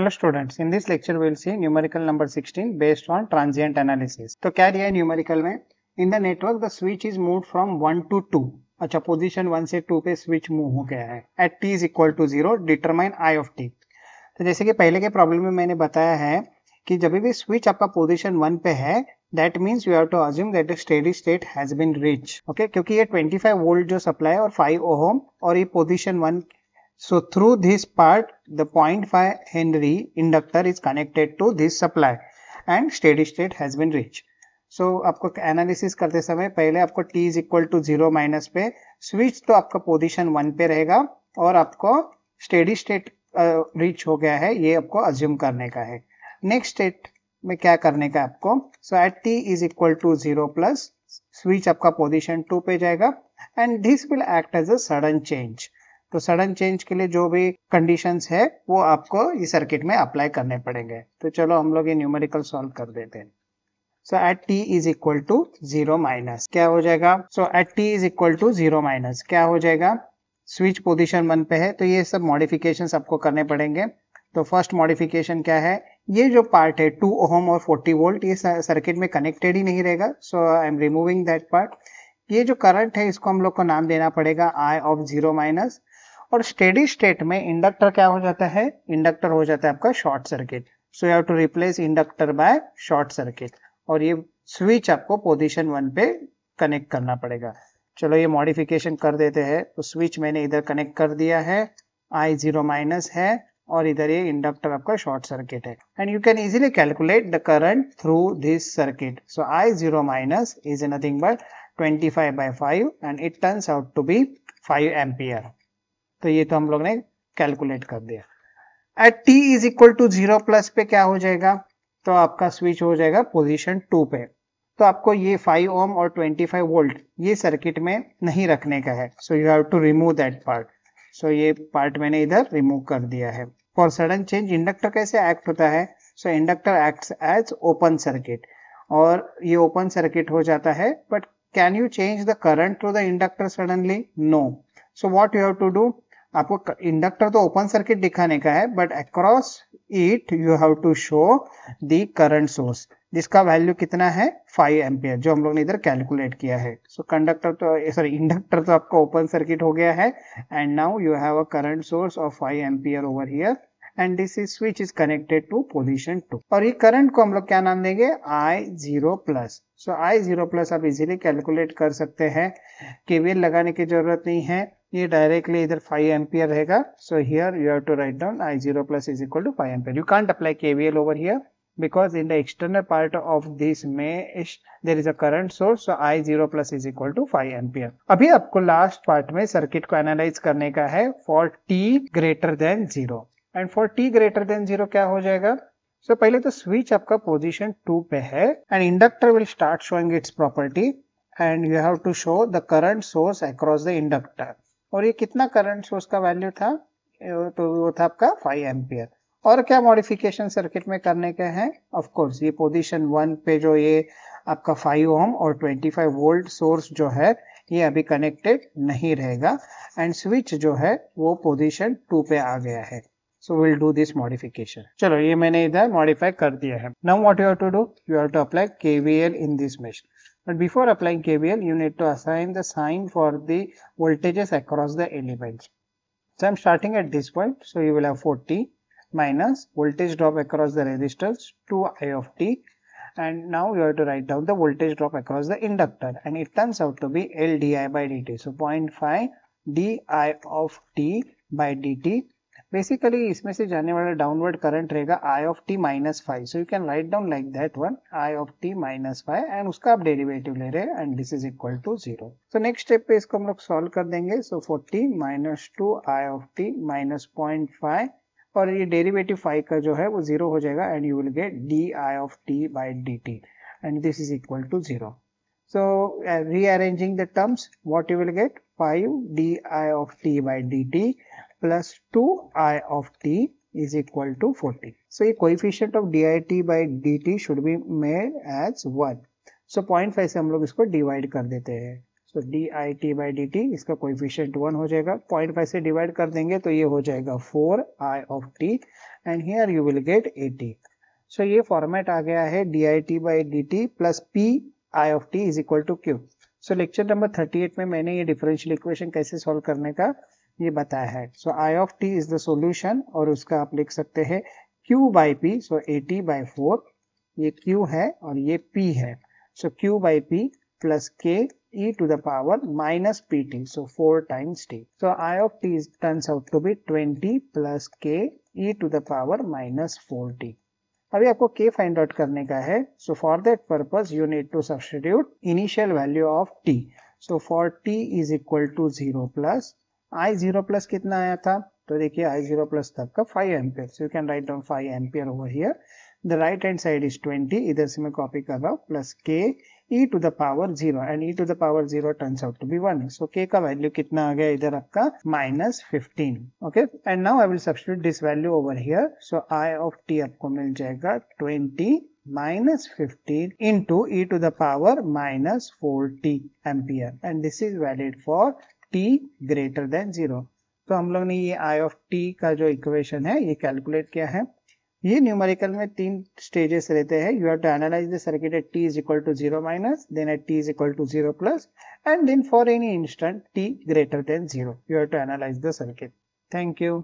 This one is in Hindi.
Hello students in this lecture will see numerical number 16 based on transient analysis तो क्या दिया है न्यूमेरिकल में in the network the switch is moved from 1 to 2. अच्छा पोजीशन 1 से 2 पे स्विच मूव हो गया है at t is equal to zero determine i of t तो जैसे कि पहले के प्रॉब्लम में मैंने बताया है कि जब भी स्विच आपका पोजीशन 1 पे है that means you have to assume that steady state has been reach okay क्योंकि ये 25 वोल्ट जो सप्लाई और 5 ओहम और ये position 1 So through this part, the 0.5 Henry inductor is connected to this supply and steady state has been reached. So so, आपको एनालिसिस करते समय पहले आपको t is equal to zero minus पे स्विच तो आपका पोजीशन वन पे रहेगा और आपको स्टेडी स्टेट रीच हो गया है ये आपको अज्यूम करने का है नेक्स्ट स्टेट में क्या करने का आपको so at t is equal to zero plus switch आपका पोजीशन टू पे जाएगा and this will act as a sudden change तो सडन चेंज के लिए जो भी कंडीशन है वो आपको ये सर्किट में अप्लाई करने पड़ेंगे तो चलो हम लोग ये न्यूमेरिकल सॉल्व कर देते हैं so at t is equal to zero minus क्या हो जाएगा so at t is equal to zero minus क्या हो जाएगा स्विच पोजिशन वन पे है तो ये सब मॉडिफिकेशन आपको करने पड़ेंगे तो फर्स्ट मॉडिफिकेशन क्या है ये जो पार्ट है टू ओहम और फोर्टी वोल्ट ये सर्किट में कनेक्टेड ही नहीं रहेगा so I am removing that part ये जो करंट है इसको हम लोग को नाम देना पड़ेगा आई ऑफ जीरो माइनस और स्टेडी स्टेट में इंडक्टर क्या हो जाता है इंडक्टर हो जाता है आपका short circuit so you have to replace inductor by short circuit और ये स्विच आपको पोजीशन वन पे कनेक्ट करना पड़ेगा चलो ये मॉडिफिकेशन कर देते हैं तो स्विच मैंने इधर कनेक्ट कर दिया है आई जीरो माइनस है और इधर ये इंडक्टर आपका शॉर्ट सर्किट है and you can easily calculate the current through this circuit so i zero minus is nothing but 25 by five and it turns out to be five ampere तो ये तो हम लोग ने कैलकुलेट कर दिया at t is equal to zero plus पे क्या हो जाएगा तो आपका स्विच हो जाएगा पोजीशन टू पे तो आपको ये 5 ओम और 25 वोल्ट ये सर्किट में नहीं रखने का है so you have to remove that part so ये पार्ट मैंने इधर रिमूव कर दिया है फॉर सडन चेंज इंडक्टर कैसे एक्ट होता है so inductor act as open circuit और ये ओपन सर्किट हो जाता है but can you change the current to the inductor suddenly no so what you have to do आपको इंडक्टर तो ओपन सर्किट दिखाने का है but across it you have to show the current source जिसका वैल्यू कितना है 5 एम्पियर जो हम लोग ने इधर कैलकुलेट किया है सो कंडक्टर तो सॉरी eh, इंडक्टर तो आपका ओपन सर्किट हो गया है and now you have a current source of 5 ampere over here and this is switch is connected to position two और ये करंट को हम लोग क्या नाम देंगे i zero plus so i zero plus आप इजिली कैलकुलेट कर सकते हैं केवीएल लगाने की जरूरत नहीं है ये डायरेक्टली इधर 5 एम्पियर रहेगा so here you have to write down i zero plus is equal to five ampere you can't apply KVL over here because in the external part of this mesh there is a current source so i zero plus is equal to five ampere अभी आपको लास्ट पार्ट में सर्किट को एनालाइज करने का है for t greater than zero and for t greater than zero क्या हो जाएगा सो so, पहले तो स्विच आपका पोजिशन टू पे है and inductor will start showing its property and you have to show the current source across the inductor और ये कितना करंट सोर्स का वैल्यू था तो वो था आपका फाइव एम्पियर और क्या मॉडिफिकेशन सर्किट में करने के हैं ऑफ कोर्स ये पोजीशन वन पे जो ये आपका फाइव ओम और ट्वेंटी फाइव वोल्ट सोर्स जो है ये अभी कनेक्टेड नहीं रहेगा एंड स्विच जो है वो पोजीशन टू पे आ गया है so we'll do this modification चलो ये मैंने इधर modify कर दिया है now what you have to do you have to apply KVL in this mesh but before applying KVL you need to assign the sign for the voltages across the elements so I'm starting at this point so you will have 40 minus voltage drop across the resistors 2 I of t and now you have to write down the voltage drop across the inductor and it turns out to be L di by dt so 0.5 di of t by dt basically इसमें से जाने वाला डाउनवर्ड करंट रहेगा i of t minus five so you can write down like that one i of t minus five and उसका आप डेरिवेटिव ले रहे हैं and this is equal to zero so next step पे इसको हम लोग सॉल्व कर देंगे सो forty minus two i of t minus point five और ये डेरिवेटिव फाइव का जो है वो जीरो हो जाएगा and you will get d i of t by d t and this is equal to zero so rearranging the terms what you will get five d i of t by d t plus two i of t is equal to forty so ये to of d i t by d t should be made as one so point five से हम लोग इसको डिवाइड कर देते हैं so d i t by d t इसका कोएफिशिएंट वन हो जाएगा पॉइंट फाइव से डिवाइड कर देंगे तो ये हो जाएगा four i of t and here you will get eighty so ये फॉर्मेट आ गया है d i t by d t plus p i of t is equal to q so lecture number thirty eight में मैंने ये डिफरेंशियल इक्वेशन कैसे सॉल्व करने का ये बताया है so i of t is the solution और उसका आप लिख सकते हैं q by p so a t by four ये क्यू है और ये पी है so q by p plus k e to the minus minus t so 4 times t so i of t is, out to be twenty plus k e to the power minus four t अभी आपको k फाइंड आउट करने का है so for that purpose you need to substitute initial value of t so for t is equal to zero plus i zero plus कितना आया था तो देखिए आई जीरो प्लस तक का five ampere so you can write down five ampere over here the right hand side is twenty इधर से मैं कॉपी कर रहा हूँ plus k e to the power zero and e to the power zero turns out to be one so k का वैल्यू कितना आ गया इधर आपका minus fifteen okay and now I will substitute this value over here so i of T आपको मिल जाएगा twenty minus 15 into e to the power minus 40 ampere and this is valid for t greater than zero तो हम लोग ने ये आई ऑफ टी का जो इक्वेशन है ये कैलकुलेट किया है ये न्यूमेरिकल में तीन स्टेजेस रहते हैं you have to analyze the circuit at t is equal to zero minus then at t is equal to zero plus and then for any instant t greater than zero you have to analyze the circuit thank you